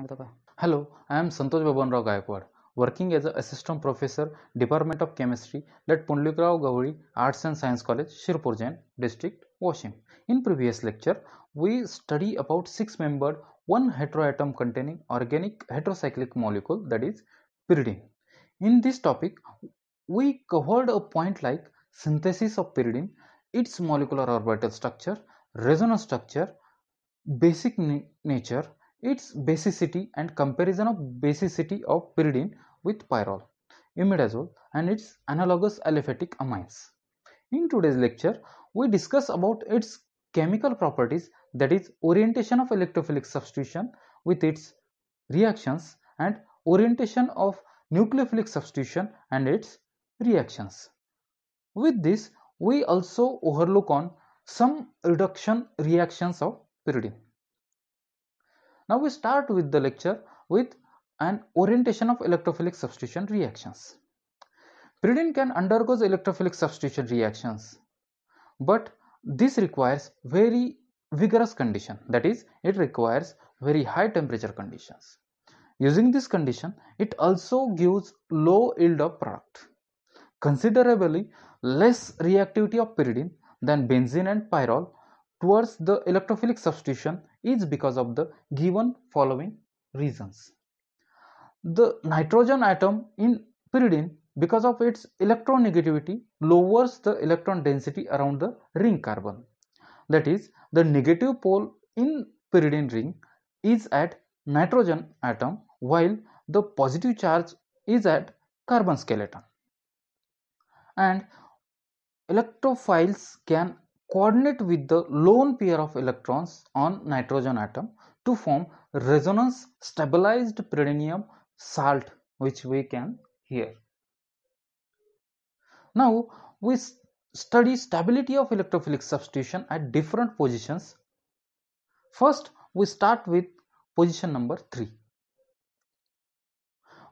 Hello I am Santosh Babanrao Gaikwad working as a assistant professor department of chemistry late Pundlikrao Gavri arts and science college Shirpur Jain district washing in previous lecture we study about six membered one hetero atom containing organic heterocyclic molecule that is pyridine in this topic we covered a point like synthesis of pyridine its molecular orbital structure resonance structure basic nature its basicity and comparison of basicity of pyridine with pyrrole, imidazole and its analogous aliphatic amines. In today's lecture, we discuss about its chemical properties that is orientation of electrophilic substitution with its reactions and orientation of nucleophilic substitution and its reactions. With this, we also overlook on some reduction reactions of pyridine. Now we start with the lecture with an orientation of electrophilic substitution reactions. Pyridine can undergoes electrophilic substitution reactions but this requires very vigorous condition that is it requires very high temperature conditions. Using this condition it also gives low yield of product. Considerably less reactivity of pyridine than benzene and pyrrole towards the electrophilic substitution is because of the given following reasons. The nitrogen atom in pyridine because of its electronegativity lowers the electron density around the ring carbon. That is the negative pole in pyridine ring is at nitrogen atom while the positive charge is at carbon skeleton. And electrophiles can coordinate with the lone pair of electrons on nitrogen atom to form resonance stabilized pyridinium salt which we can hear. Now we study stability of electrophilic substitution at different positions. First we start with position number 3.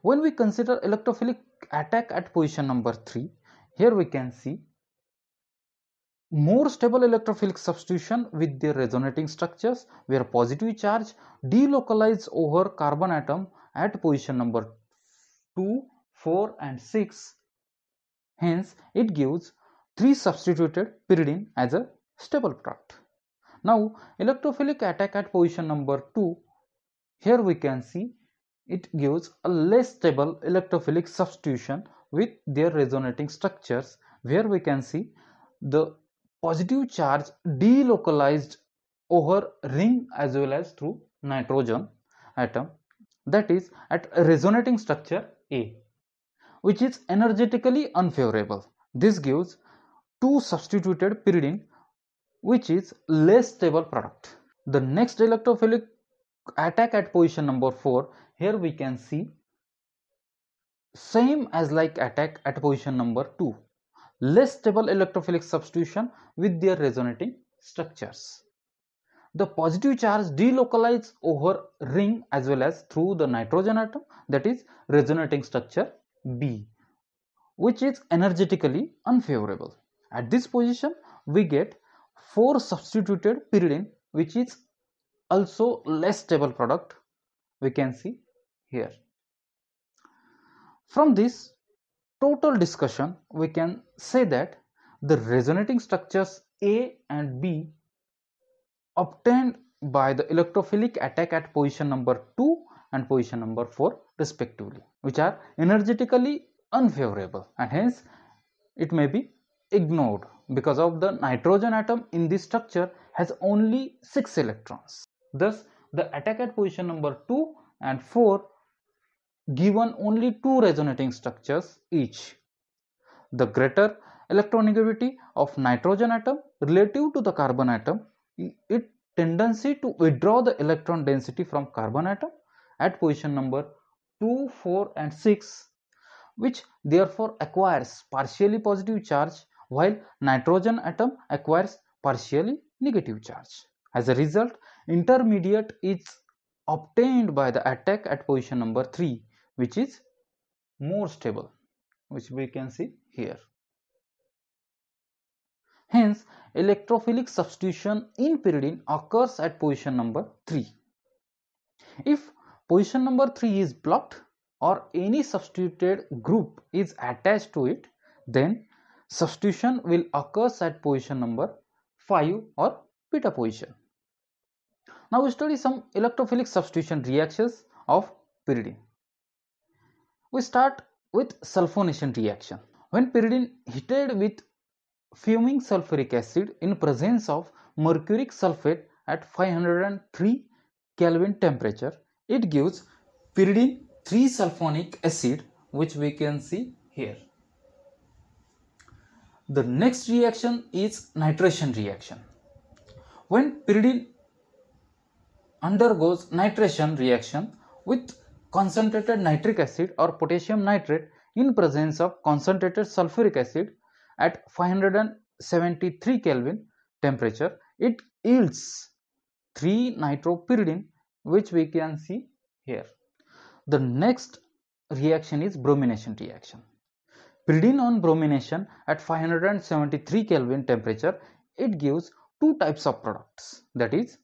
When we consider electrophilic attack at position number 3, here we can see more stable electrophilic substitution with their resonating structures where positive charge delocalize over carbon atom at position number 2, 4 and 6. Hence, it gives 3 substituted pyridine as a stable product. Now, electrophilic attack at position number 2, here we can see it gives a less stable electrophilic substitution with their resonating structures where we can see the positive charge delocalized over ring as well as through nitrogen atom that is at resonating structure A which is energetically unfavorable. This gives 2 substituted pyridine which is less stable product. The next electrophilic attack at position number 4 here we can see same as like attack at position number 2 less stable electrophilic substitution with their resonating structures. The positive charge delocalize over ring as well as through the nitrogen atom that is resonating structure B which is energetically unfavorable. At this position we get 4 substituted pyridine which is also less stable product we can see here. From this total discussion we can say that the resonating structures A and B obtained by the electrophilic attack at position number 2 and position number 4 respectively which are energetically unfavorable and hence it may be ignored because of the nitrogen atom in this structure has only 6 electrons. Thus the attack at position number 2 and 4 given only two resonating structures each. The greater electronegativity of nitrogen atom relative to the carbon atom, it tendency to withdraw the electron density from carbon atom at position number 2, 4 and 6 which therefore acquires partially positive charge while nitrogen atom acquires partially negative charge. As a result, intermediate is obtained by the attack at position number 3 which is more stable which we can see here. Hence electrophilic substitution in pyridine occurs at position number 3. If position number 3 is blocked or any substituted group is attached to it then substitution will occur at position number 5 or beta position. Now we study some electrophilic substitution reactions of pyridine we start with sulfonation reaction when pyridine heated with fuming sulfuric acid in presence of mercuric sulfate at 503 Kelvin temperature it gives pyridine 3 sulfonic acid which we can see here the next reaction is nitration reaction when pyridine undergoes nitration reaction with concentrated nitric acid or potassium nitrate in presence of concentrated sulfuric acid at 573 Kelvin temperature it yields 3 nitropyridine which we can see here. The next reaction is bromination reaction. Pyridine on bromination at 573 Kelvin temperature it gives two types of products that is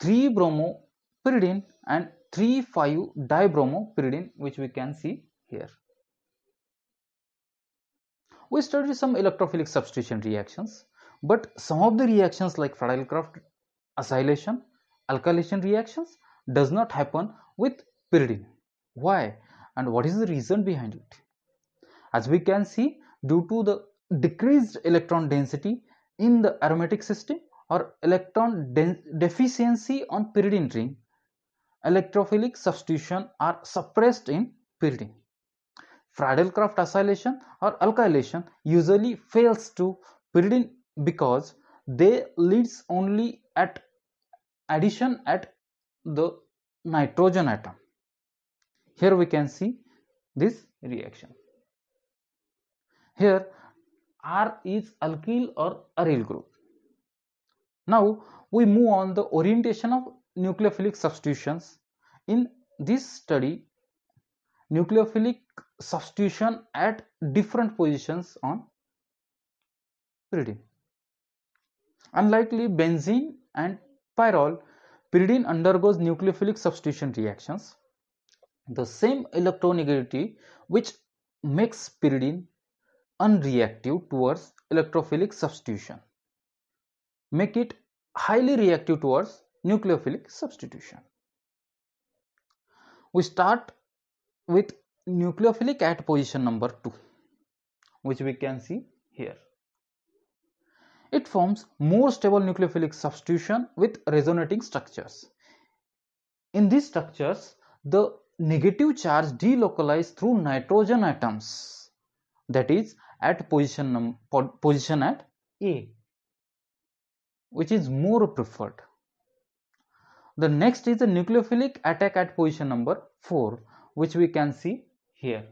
3 bromopyridine and 3,5 dibromopyridine which we can see here. We studied some electrophilic substitution reactions but some of the reactions like Friedel-Crafts acylation, alkylation reactions does not happen with pyridine. Why and what is the reason behind it? As we can see due to the decreased electron density in the aromatic system or electron deficiency on pyridine ring electrophilic substitution are suppressed in building. Friedel-Crafts acylation or alkylation usually fails to pyridine because they leads only at addition at the nitrogen atom. Here we can see this reaction. Here R is alkyl or aryl group. Now we move on the orientation of nucleophilic substitutions. In this study, nucleophilic substitution at different positions on pyridine. Unlikely benzene and pyrrole, pyridine undergoes nucleophilic substitution reactions. The same electronegativity which makes pyridine unreactive towards electrophilic substitution make it highly reactive towards nucleophilic substitution. We start with nucleophilic at position number 2 which we can see here. It forms more stable nucleophilic substitution with resonating structures. In these structures, the negative charge delocalized through nitrogen atoms that is at position, position at A which is more preferred the next is the nucleophilic attack at position number 4 which we can see here.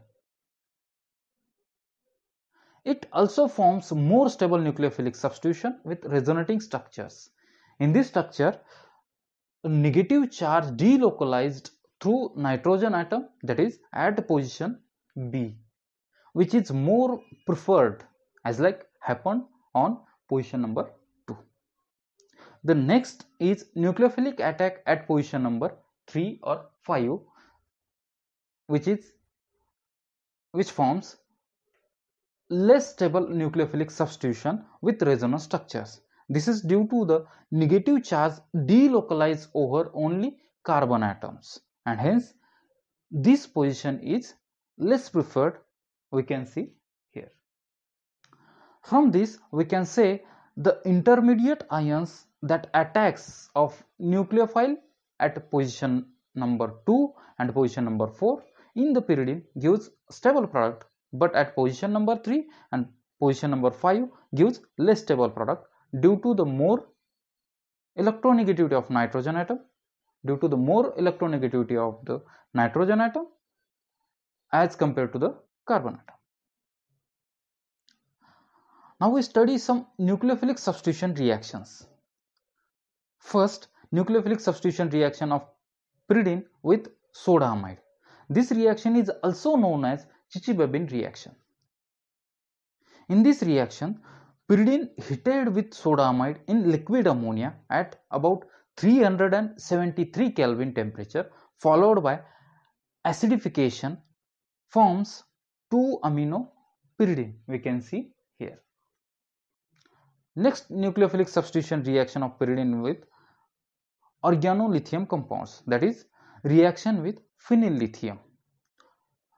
It also forms more stable nucleophilic substitution with resonating structures. In this structure, negative charge delocalized through nitrogen atom that is at position B which is more preferred as like happened on position number the next is nucleophilic attack at position number 3 or 5 which is which forms less stable nucleophilic substitution with resonance structures. This is due to the negative charge delocalized over only carbon atoms and hence this position is less preferred we can see here. From this we can say the intermediate ions that attacks of nucleophile at position number 2 and position number 4 in the pyridine gives stable product but at position number 3 and position number 5 gives less stable product due to the more electronegativity of nitrogen atom due to the more electronegativity of the nitrogen atom as compared to the carbon atom. Now we study some nucleophilic substitution reactions. First, nucleophilic substitution reaction of pyridine with soda amide. This reaction is also known as Chichibabin reaction. In this reaction, pyridine heated with soda amide in liquid ammonia at about 373 Kelvin temperature followed by acidification forms 2 amino pyridine we can see Next nucleophilic substitution reaction of pyridine with organolithium compounds that is reaction with phenyl lithium.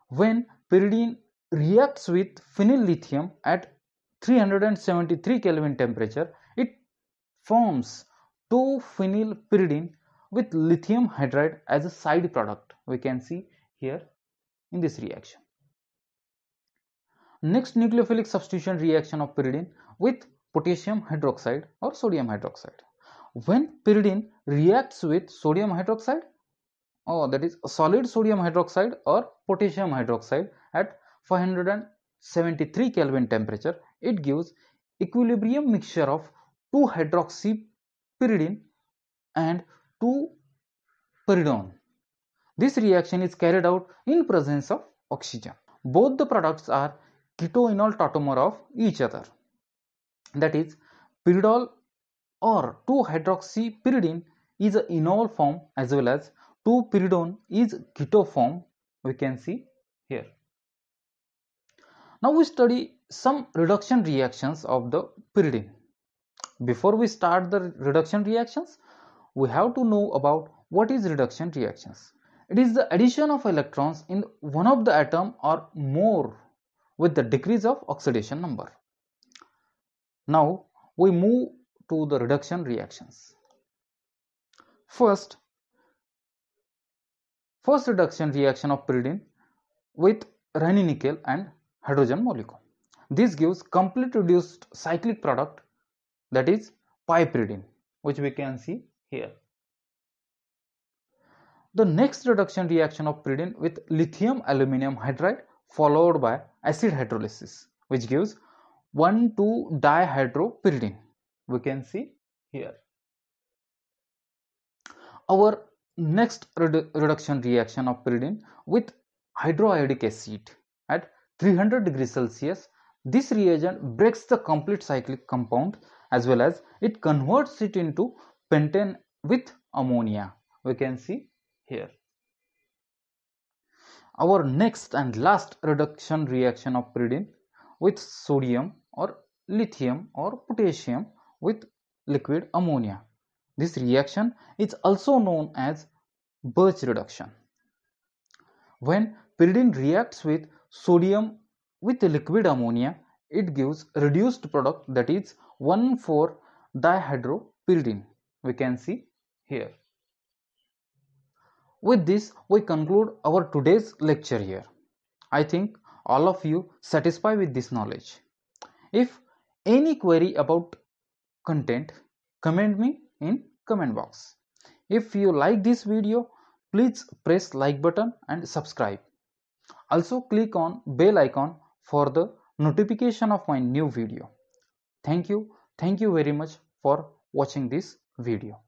When pyridine reacts with phenyl lithium at 373 Kelvin temperature it forms 2 phenyl pyridine with lithium hydride as a side product we can see here in this reaction. Next nucleophilic substitution reaction of pyridine with potassium hydroxide or sodium hydroxide. When pyridine reacts with sodium hydroxide or oh, that is solid sodium hydroxide or potassium hydroxide at 573 Kelvin temperature, it gives equilibrium mixture of 2 hydroxy pyridine and 2 pyridone. This reaction is carried out in presence of oxygen. Both the products are ketoenol tautomer of each other that is pyridol or 2-hydroxypyridine is a enol form as well as 2-pyridone is keto form we can see here. Now we study some reduction reactions of the pyridine. Before we start the reduction reactions, we have to know about what is reduction reactions. It is the addition of electrons in one of the atom or more with the decrease of oxidation number. Now we move to the reduction reactions. First, first reduction reaction of pyridine with nickel and hydrogen molecule. This gives complete reduced cyclic product that is pyridine which we can see here. The next reduction reaction of pyridine with lithium aluminum hydride followed by acid hydrolysis which gives 1,2 dihydropyridine. We can see here. Our next redu reduction reaction of pyridine with hydroiodic acid at 300 degrees Celsius. This reagent breaks the complete cyclic compound as well as it converts it into pentane with ammonia. We can see here. Our next and last reduction reaction of pyridine with sodium or lithium or potassium with liquid ammonia. This reaction is also known as Birch reduction. When pyridine reacts with sodium with liquid ammonia, it gives reduced product that is 1,4 dihydropyridine. We can see here. With this, we conclude our today's lecture here. I think all of you satisfied with this knowledge if any query about content comment me in comment box if you like this video please press like button and subscribe also click on bell icon for the notification of my new video thank you thank you very much for watching this video